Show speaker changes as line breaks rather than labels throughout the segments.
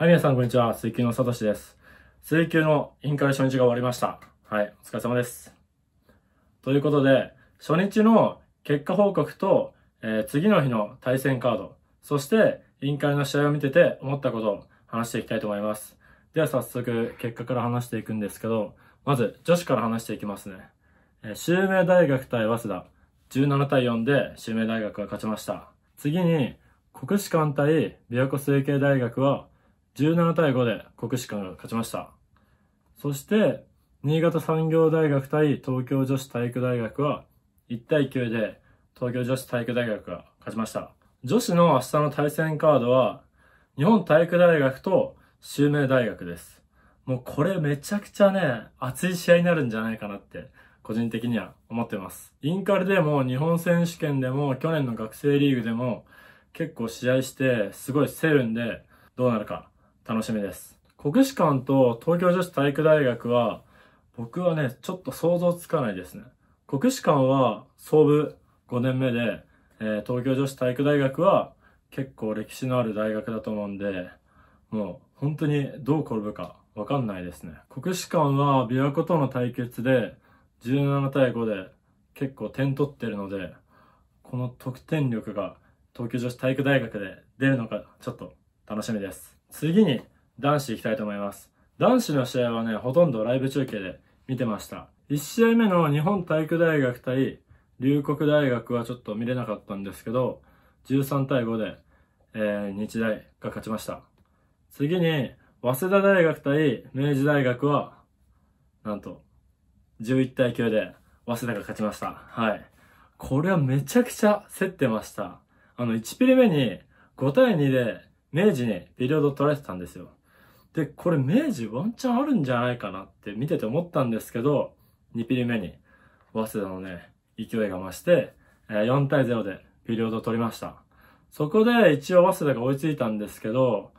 はい、皆さん、こんにちは。水球のさとしです。水球の委員会初日が終わりました。はい、お疲れ様です。ということで、初日の結果報告と、えー、次の日の対戦カード、そして、委員会の試合を見てて思ったことを話していきたいと思います。では、早速、結果から話していくんですけど、まず、女子から話していきますね。えー、襲名大学対早稲田、17対4で襲名大学が勝ちました。次に、国士官対琵琶湖水系大学は、17対5で国士舘が勝ちました。そして、新潟産業大学対東京女子体育大学は1対9で東京女子体育大学が勝ちました。女子の明日の対戦カードは日本体育大学と襲名大学です。もうこれめちゃくちゃね、熱い試合になるんじゃないかなって個人的には思ってます。インカルでも日本選手権でも去年の学生リーグでも結構試合してすごい競るんでどうなるか楽しみです。国士舘と東京女子体育大学は、僕はね、ちょっと想像つかないですね。国士舘は創部5年目で、えー、東京女子体育大学は結構歴史のある大学だと思うんで、もう本当にどう転ぶかわかんないですね。国士舘は琵琶湖との対決で17対5で結構点取ってるので、この得点力が東京女子体育大学で出るのかちょっと楽しみです。次に男子行きたいと思います。男子の試合はね、ほとんどライブ中継で見てました。1試合目の日本体育大学対龍谷大学はちょっと見れなかったんですけど、13対5で、えー、日大が勝ちました。次に、早稲田大学対明治大学は、なんと、11対9で、早稲田が勝ちました。はい。これはめちゃくちゃ競ってました。あの、1ピリ目に5対2で明治にピリオド取られてたんですよ。で、これ明治ワンチャンあるんじゃないかなって見てて思ったんですけど、2ピリ目に、早稲田のね、勢いが増して、4対0でピリオド取りました。そこで一応早稲田が追いついたんですけど、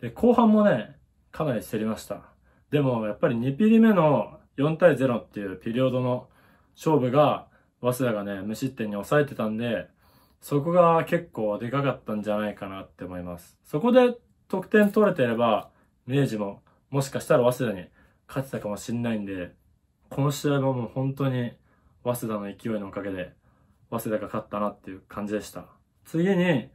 で、後半もね、かなり競りました。でも、やっぱり2ピリ目の4対0っていうピリオドの勝負が、早稲田がね、無失点に抑えてたんで、そこが結構でかかったんじゃないかなって思います。そこで得点取れてれば、明治ももしかしたら早稲田に勝てたかもしれないんで、この試合はもう本当に早稲田の勢いのおかげで、早稲田が勝ったなっていう感じでした。次に、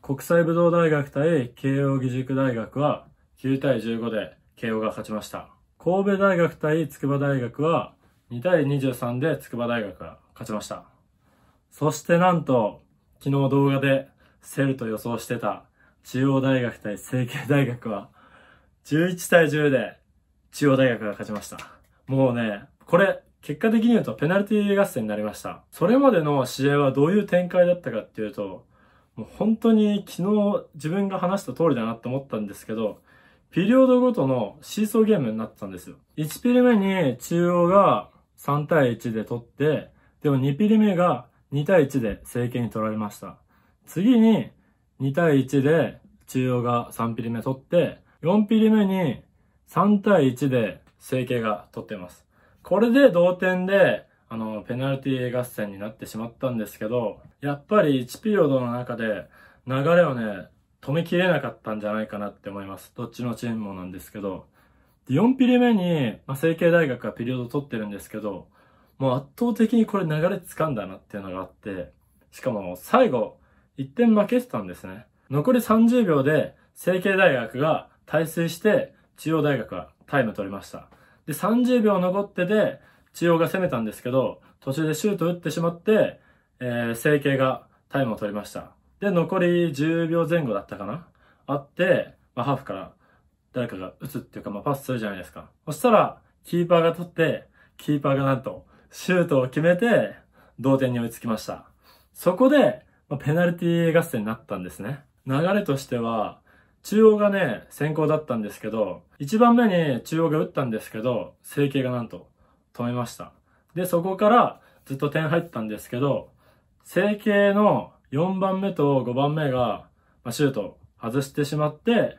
国際武道大学対慶応義塾大学は9対15で慶応が勝ちました。神戸大学対筑波大学は2対23で筑波大学が勝ちました。そしてなんと、昨日動画でセルと予想してた中央大学対成京大学は11対10で中央大学が勝ちました。もうね、これ結果的に言うとペナルティ合戦になりました。それまでの試合はどういう展開だったかっていうと、もう本当に昨日自分が話した通りだなって思ったんですけど、ピリオドごとのシーソーゲームになってたんですよ。1ピリ目に中央が3対1で取って、でも2ピリ目が2対1で政権に取られました。次に、2対1で中央が3ピリ目取って、4ピリ目に3対1で政権が取ってます。これで同点で、あの、ペナルティ合戦になってしまったんですけど、やっぱり1ピリオドの中で流れをね、止めきれなかったんじゃないかなって思います。どっちのチームもなんですけど。で、4ピリ目に、まあ、成形大学がピリオド取ってるんですけど、もう圧倒的にこれ流れ掴んだなっていうのがあって、しかも最後、1点負けてたんですね。残り30秒で、成形大学が耐水して、中央大学はタイム取りました。で、30秒残ってで、中央が攻めたんですけど、途中でシュート打ってしまって、えー、成形がタイムを取りました。で、残り10秒前後だったかなあって、まあ、ハーフから誰かが打つっていうか、まあ、パスするじゃないですか。そしたら、キーパーが取って、キーパーがなんと、シュートを決めて、同点に追いつきました。そこで、まあ、ペナルティ合戦になったんですね。流れとしては、中央がね、先行だったんですけど、1番目に中央が打ったんですけど、成形がなんと止めました。で、そこからずっと点入ったんですけど、整形の4番目と5番目が、まあ、シュート外してしまって、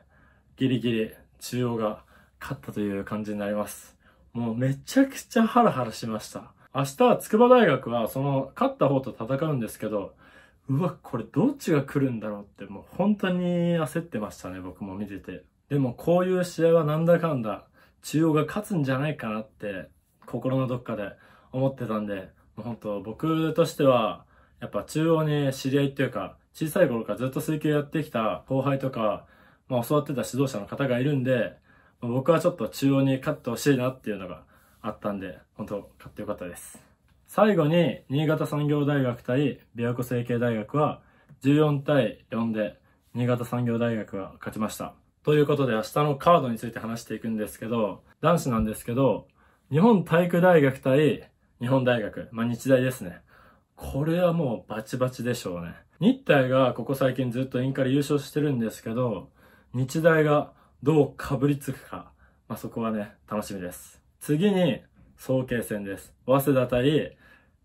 ギリギリ中央が勝ったという感じになります。もうめちゃくちゃハラハラしました。明日、筑波大学は、その、勝った方と戦うんですけど、うわ、これどっちが来るんだろうって、もう本当に焦ってましたね、僕も見てて。でも、こういう試合はなんだかんだ、中央が勝つんじゃないかなって、心のどっかで思ってたんで、もう本当、僕としては、やっぱ中央に知り合いっていうか、小さい頃からずっと水球やってきた後輩とか、まあ教わってた指導者の方がいるんで、僕はちょっと中央に勝ってほしいなっていうのがあったんで、本当買ってよかったです。最後に、新潟産業大学対琵琶湖成形大学は、14対4で、新潟産業大学が勝ちました。ということで、明日のカードについて話していくんですけど、男子なんですけど、日本体育大学対日本大学、まあ、日大ですね。これはもうバチバチでしょうね。日体がここ最近ずっとインカレ優勝してるんですけど、日大がどう被りつくか、まあ、そこはね、楽しみです。次に、早慶戦です。早稲田対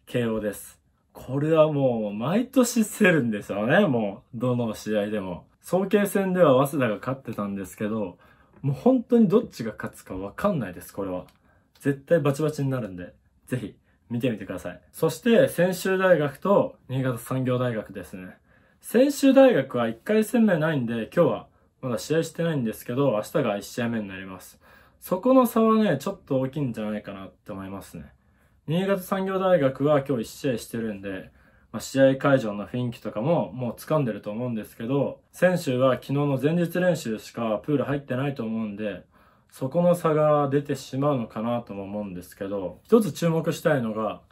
慶応です。これはもう毎年競るんですよね、もう。どの試合でも。早慶戦では早稲田が勝ってたんですけど、もう本当にどっちが勝つかわかんないです、これは。絶対バチバチになるんで、ぜひ見てみてください。そして、専修大学と新潟産業大学ですね。専修大学は1回戦目ないんで、今日はまだ試合してないんですけど、明日が1試合目になります。そこの差はね、ちょっと大きいんじゃないかなって思いますね。新潟産業大学は今日1試合してるんで、まあ、試合会場の雰囲気とかももう掴んでると思うんですけど、選手は昨日の前日練習しかプール入ってないと思うんで、そこの差が出てしまうのかなとも思うんですけど、一つ注目したいのが、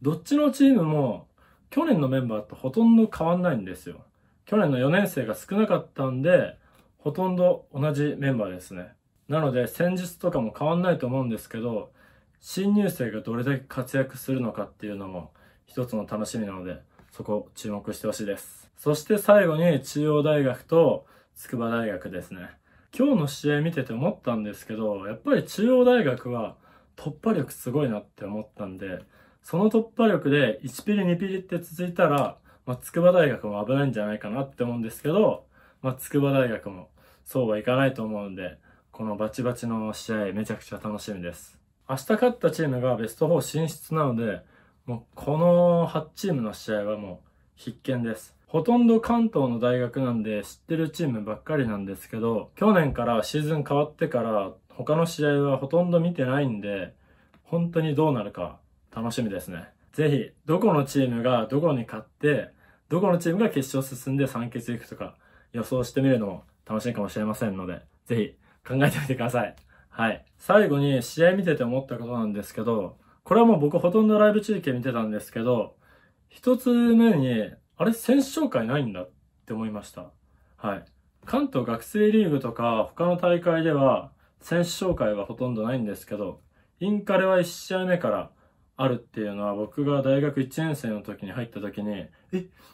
どっちのチームも去年のメンバーとほとんど変わんないんですよ。去年の4年生が少なかったんで、ほとんど同じメンバーですね。なので戦術とかも変わんないと思うんですけど、新入生がどれだけ活躍するのかっていうのも一つの楽しみなので、そこ注目してほしいです。そして最後に中央大学と筑波大学ですね。今日の試合見てて思ったんですけど、やっぱり中央大学は突破力すごいなって思ったんで、その突破力で1ピリ2ピリって続いたら、まあ、筑波大学も危ないんじゃないかなって思うんですけど、まあ、筑波大学もそうはいかないと思うんで、このバチバチの試合めちゃくちゃ楽しみです。明日勝ったチームがベスト4進出なので、もうこの8チームの試合はもう必見です。ほとんど関東の大学なんで知ってるチームばっかりなんですけど、去年からシーズン変わってから他の試合はほとんど見てないんで、本当にどうなるか楽しみですね。ぜひ、どこのチームがどこに勝って、どこのチームが決勝進んで3決いくとか予想してみるのも楽しいかもしれませんので、ぜひ考えてみてください。はい。最後に試合見てて思ったことなんですけど、これはもう僕ほとんどライブ中継見てたんですけど、一つ目に、あれ選手紹介ないんだって思いました。はい。関東学生リーグとか他の大会では選手紹介はほとんどないんですけど、インカレは1試合目からあるっていうのは僕が大学1年生の時に入った時に、え、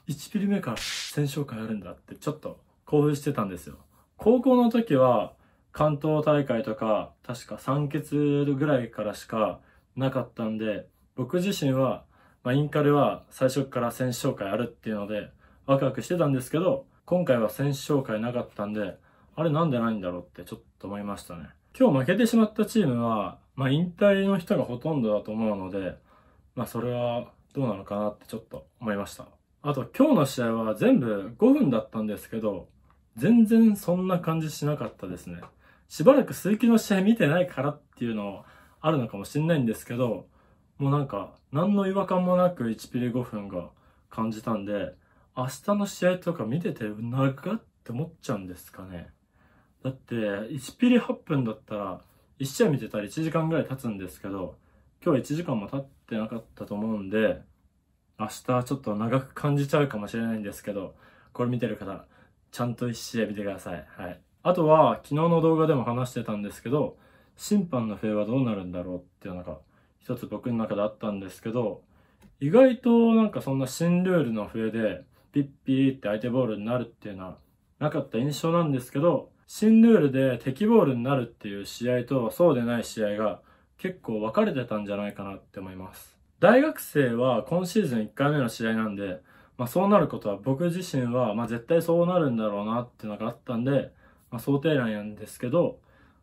1ピリ目から選手紹介あるんだってちょっと興奮してたんですよ。高校の時は関東大会とか、確か3決ぐらいからしかなかったんで、僕自身は、まあ、インカレは最初から選手紹介あるっていうので、ワクワクしてたんですけど、今回は選手紹介なかったんで、あれなんでないんだろうってちょっと思いましたね。今日負けてしまったチームは、まあ、引退の人がほとんどだと思うので、まあ、それはどうなのかなってちょっと思いました。あと今日の試合は全部5分だったんですけど、全然そんな感じしなかったですね。しばらく鈴木の試合見てないからっていうのあるのかもしれないんですけど、もうなんか、何の違和感もなく1ピリ5分が感じたんで、明日の試合とか見てて長って思っちゃうんですかね。だって、1ピリ8分だったら、1試合見てたら1時間ぐらい経つんですけど、今日1時間も経ってなかったと思うんで、明日ちょっと長く感じちゃうかもしれないんですけど、これ見てる方、ちゃんと1試合見てください。はい。あとは、昨日の動画でも話してたんですけど、審判の笛はどうなるんだろうっていうのが、一つ僕の中であったんですけど、意外となんかそんな新ルールの笛で、ピッピーって相手ボールになるっていうのはなかった印象なんですけど、新ルールで敵ボールになるっていう試合とそうでない試合が結構分かれてたんじゃないかなって思います。大学生は今シーズン1回目の試合なんで、まあそうなることは僕自身は、まあ絶対そうなるんだろうなっていうのがあったんで、まあ、想定内なんですけど、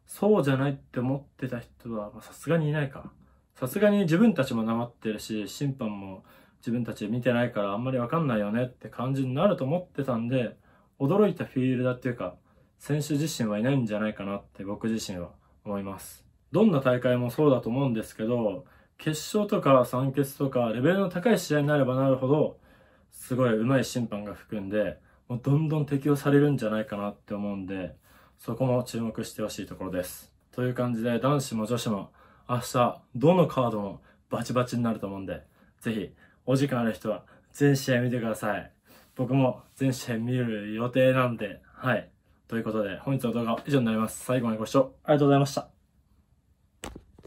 そうじゃないって思ってた人はさすがにいないか。さすがに自分たちもなまってるし、審判も自分たち見てないからあんまりわかんないよねって感じになると思ってたんで、驚いたフィールダーっていうか、選手自身はいないんじゃないかなって僕自身は思います。どんな大会もそうだと思うんですけど、決勝とか三決とかレベルの高い試合になればなるほど、すごい上手い審判が含んで、もうどんどん適用されるんじゃないかなって思うんで、そこも注目してほしいところです。という感じで、男子も女子も明日、どのカードもバチバチになると思うんで、ぜひ、お時間ある人は全試合見てください。僕も全試合見る予定なんで、はい。ということで、本日の動画は以上になります。最後までご視聴ありがとうございました。